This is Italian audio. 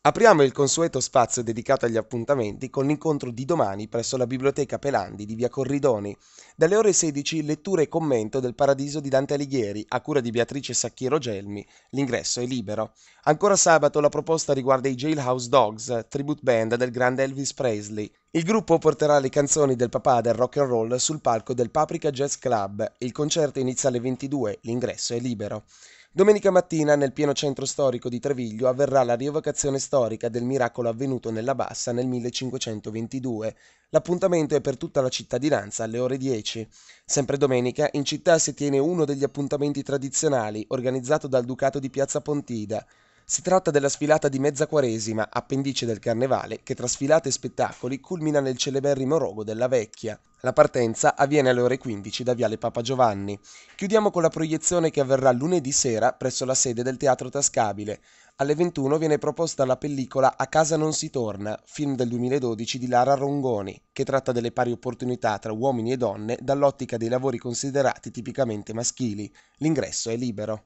Apriamo il consueto spazio dedicato agli appuntamenti con l'incontro di domani presso la Biblioteca Pelandi di Via Corridoni. Dalle ore 16 lettura e commento del Paradiso di Dante Alighieri a cura di Beatrice Sacchiero Gelmi. L'ingresso è libero. Ancora sabato la proposta riguarda i Jailhouse Dogs, tribute band del grande Elvis Presley. Il gruppo porterà le canzoni del papà del rock and roll sul palco del Paprika Jazz Club. Il concerto inizia alle 22, l'ingresso è libero. Domenica mattina, nel pieno centro storico di Treviglio, avverrà la rievocazione storica del miracolo avvenuto nella Bassa nel 1522. L'appuntamento è per tutta la cittadinanza alle ore 10. Sempre domenica, in città si tiene uno degli appuntamenti tradizionali, organizzato dal Ducato di Piazza Pontida. Si tratta della sfilata di Mezza Quaresima, appendice del carnevale, che tra sfilate e spettacoli culmina nel celeberrimo rogo della Vecchia. La partenza avviene alle ore 15 da Viale Papa Giovanni. Chiudiamo con la proiezione che avverrà lunedì sera presso la sede del Teatro Tascabile. Alle 21 viene proposta la pellicola A casa non si torna, film del 2012 di Lara Rongoni, che tratta delle pari opportunità tra uomini e donne dall'ottica dei lavori considerati tipicamente maschili. L'ingresso è libero.